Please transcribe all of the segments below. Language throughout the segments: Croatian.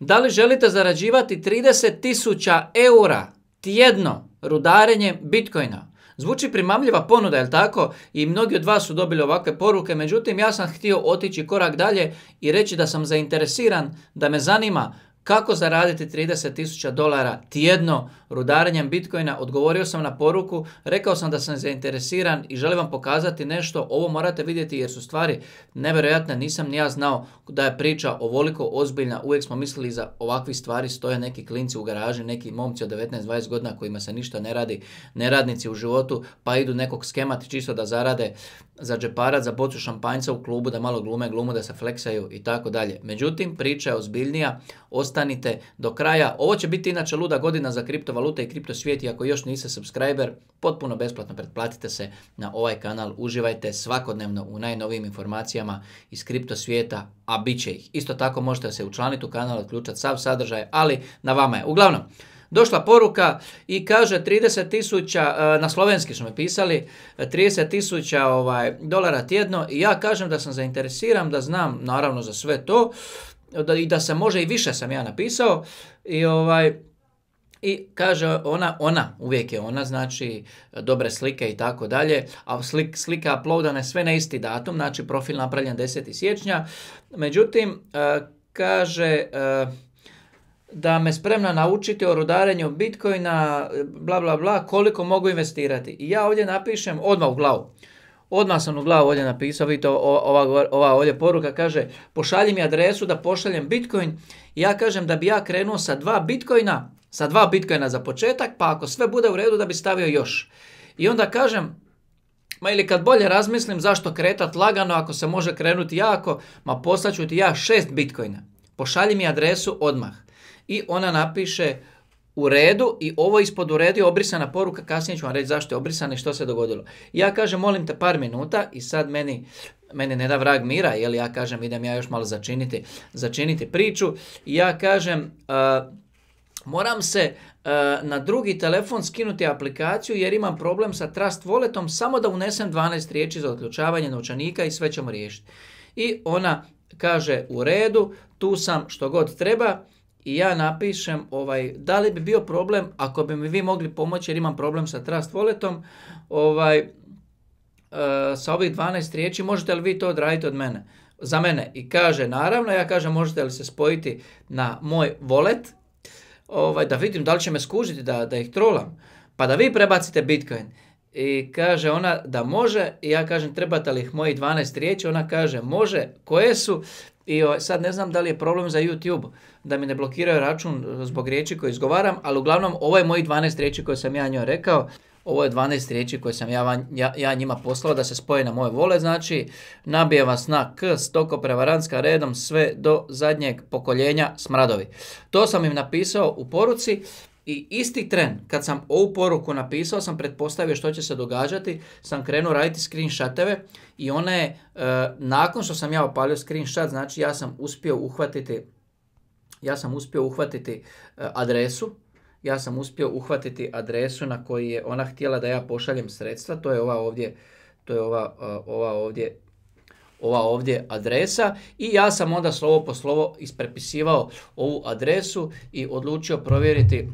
Da li želite zarađivati 30.000 eura tjedno rudarenjem Bitcoina? Zvuči primamljiva ponuda, jel tako? I mnogi od vas su dobili ovakve poruke, međutim ja sam htio otići korak dalje i reći da sam zainteresiran, da me zanima kako zaraditi 30.000 dolara tjedno rudarenjem Bitcoina? Odgovorio sam na poruku, rekao sam da sam zainteresiran i želim vam pokazati nešto. Ovo morate vidjeti jer su stvari nevjerojatne. Nisam ni ja znao da je priča ovoliko ozbiljna. Uvijek smo mislili za ovakvi stvari stoje neki klinci u garaži, neki momci od 19-20 godina kojima se ništa ne radi, neradnici u životu, pa idu nekog skemati čisto da zarade za džeparat za bocu šampanjca u klubu, da malo glume glumu, da se fleksaju i tako dalje. Međutim, priča je ozbiljnija, ostanite do kraja. Ovo će biti inače luda godina za kriptovalute i kripto svijet i ako još niste subscriber, potpuno besplatno pretplatite se na ovaj kanal, uživajte svakodnevno u najnovijim informacijama iz kripto svijeta, a bit će ih. Isto tako možete se učlaniti u kanal, odključati sav sadržaj, ali na vama je. Uglavnom, došla poruka i kaže 30 tisuća, e, na slovenski su mi pisali, 30 tisuća ovaj, dolara tjedno i ja kažem da sam zainteresiram, da znam naravno za sve to da, i da se može i više sam ja napisao i ovaj, i kaže ona, ona, uvijek je ona, znači dobre slike i tako dalje, a slika uploadana je sve na isti datum, znači profil napravljen 10. siječnja. Međutim, e, kaže, e, da me spremna naučiti o rudarenju bitcoina, bla bla bla, koliko mogu investirati. I ja ovdje napišem odmah u glavu. Odmah sam u glavu ovdje napisao, vidite ova, ova ovdje poruka kaže pošalji mi adresu da pošaljem bitcoin. Ja kažem da bi ja krenuo sa dva bitcoina, sa dva bitcoina za početak, pa ako sve bude u redu da bi stavio još. I onda kažem, ma ili kad bolje razmislim zašto kretat lagano ako se može krenuti jako, ma poslaću ti ja šest bitcoina. Pošalji mi adresu odmah i ona napiše u redu i ovo ispod u redu je obrisana poruka, kasnije ću vam reći zašto je obrisana i što se dogodilo. Ja kažem molim te par minuta i sad meni, meni ne da vrag mira, jer ja kažem idem ja još malo začiniti, začiniti priču ja kažem moram se na drugi telefon skinuti aplikaciju jer imam problem sa Trust Walletom, samo da unesem 12 riječi za odključavanje novčanika i sve ćemo riješiti. I ona kaže u redu, tu sam što god treba, i ja napišem ovaj, da li bi bio problem ako bi mi vi mogli pomoći jer imam problem sa Trust Walletom ovaj, e, sa ovih 12 riječi možete li vi to odraditi od mene za mene i kaže naravno ja kažem možete li se spojiti na moj wallet ovaj, da vidim da li će me skužiti da, da ih trolam pa da vi prebacite Bitcoin i kaže ona da može i ja kažem trebate li ih moji 12 riječi, ona kaže može, koje su i sad ne znam da li je problem za YouTube da mi ne blokiraju račun zbog riječi koje izgovaram, ali uglavnom ovo je moji 12 riječi koje sam ja njoj rekao. Ovo je 12 riječi koje sam ja, ja, ja njima poslao da se spoje na moje vole, znači nabije vas na k, stoko prevaranska redom sve do zadnjeg pokoljenja smradovi. To sam im napisao u poruci i isti tren, kad sam ovu poruku napisao, sam pretpostavio što će se događati, sam krenuo raditi screenshoteve i ona je, e, nakon što sam ja opalio screenshot, znači ja sam uspio uhvatiti, ja sam uspio uhvatiti e, adresu, ja sam uspio uhvatiti adresu na koji je ona htjela da ja pošaljem sredstva, to je ova ovdje, to je ova, e, ova ovdje ova ovdje adresa i ja sam onda slovo po slovo isprepisivao ovu adresu i odlučio provjeriti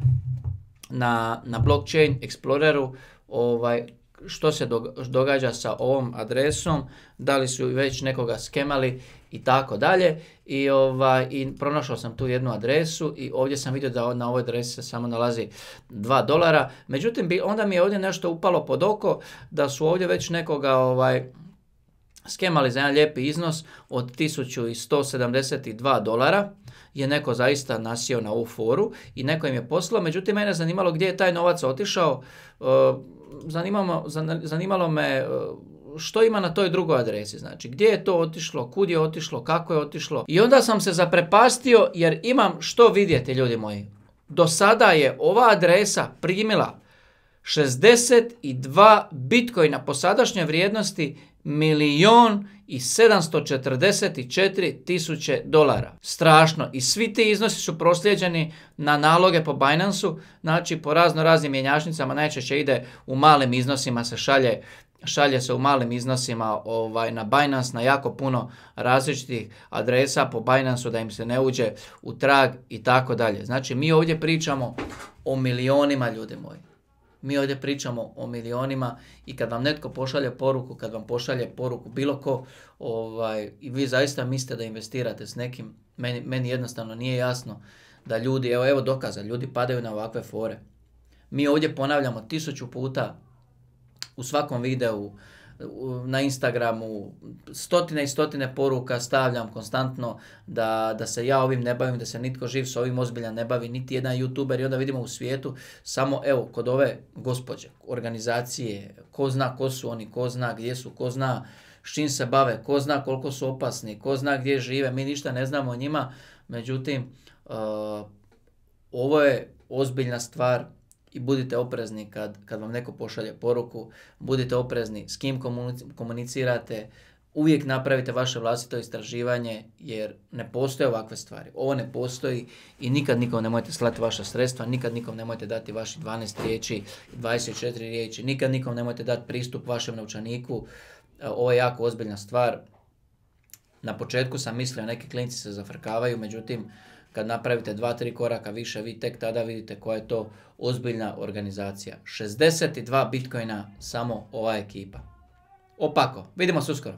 na, na blockchain exploreru ovaj, što se događa sa ovom adresom, da li su već nekoga skemali i tako dalje. I, ovaj, I pronašao sam tu jednu adresu i ovdje sam vidio da na ovoj adresi se samo nalazi 2 dolara. Međutim, onda mi je ovdje nešto upalo pod oko da su ovdje već nekoga ovaj, skemali za jedan lijepi iznos od 1172 dolara je neko zaista nasio na ovu foru i neko im je poslao. Međutim, mene je zanimalo gdje je taj novac otišao. E, zanimalo, me e, što ima na toj drugoj adresi, znači gdje je to otišlo, kud je otišlo, kako je otišlo. I onda sam se zaprepastio jer imam što vidjeti ljudi moji. Do sada je ova adresa primila 62 bitcoina po sadašnjoj vrijednosti milijon i 744 tisuće dolara. Strašno. I svi ti iznosi su proslijeđeni na naloge po Binanceu, znači po razno raznim mjenjačnicama najčešće ide u malim iznosima se šalje šalje se u malim iznosima ovaj, na Binance, na jako puno različitih adresa po Binanceu da im se ne uđe u trag i tako dalje. Znači mi ovdje pričamo o milionima ljudi moji. Mi ovdje pričamo o milionima i kad vam netko pošalje poruku, kad vam pošalje poruku bilo ko ovaj, i vi zaista mislite da investirate s nekim, meni, meni jednostavno nije jasno da ljudi, evo, evo dokaza, ljudi padaju na ovakve fore. Mi ovdje ponavljamo tisuću puta u svakom videu, na Instagramu stotine i stotine poruka stavljam konstantno da, da se ja ovim ne bavim, da se nitko živ s ovim ozbiljan ne bavi, niti jedan youtuber i onda vidimo u svijetu samo evo kod ove gospođe, organizacije, ko zna ko su oni, ko zna gdje su, ko zna s čim se bave, ko zna koliko su opasni, ko zna gdje žive, mi ništa ne znamo o njima, međutim uh, ovo je ozbiljna stvar i budite oprezni kad, kad vam neko pošalje poruku, budite oprezni s kim komunicirate, uvijek napravite vaše vlastito istraživanje jer ne postoje ovakve stvari. Ovo ne postoji i nikad nikom nemojte slati vaša sredstva, nikad nikom nemojte dati vaši 12 riječi, 24 riječi, nikad nikom nemojte dati pristup vašem naučaniku, Ovo je jako ozbiljna stvar, na početku sam mislio, neki klinci se zafrkavaju, međutim, kad napravite dva, tri koraka više, vi tek tada vidite koja je to ozbiljna organizacija. 62 bitcoina samo ova ekipa. Opako, vidimo se uskoro.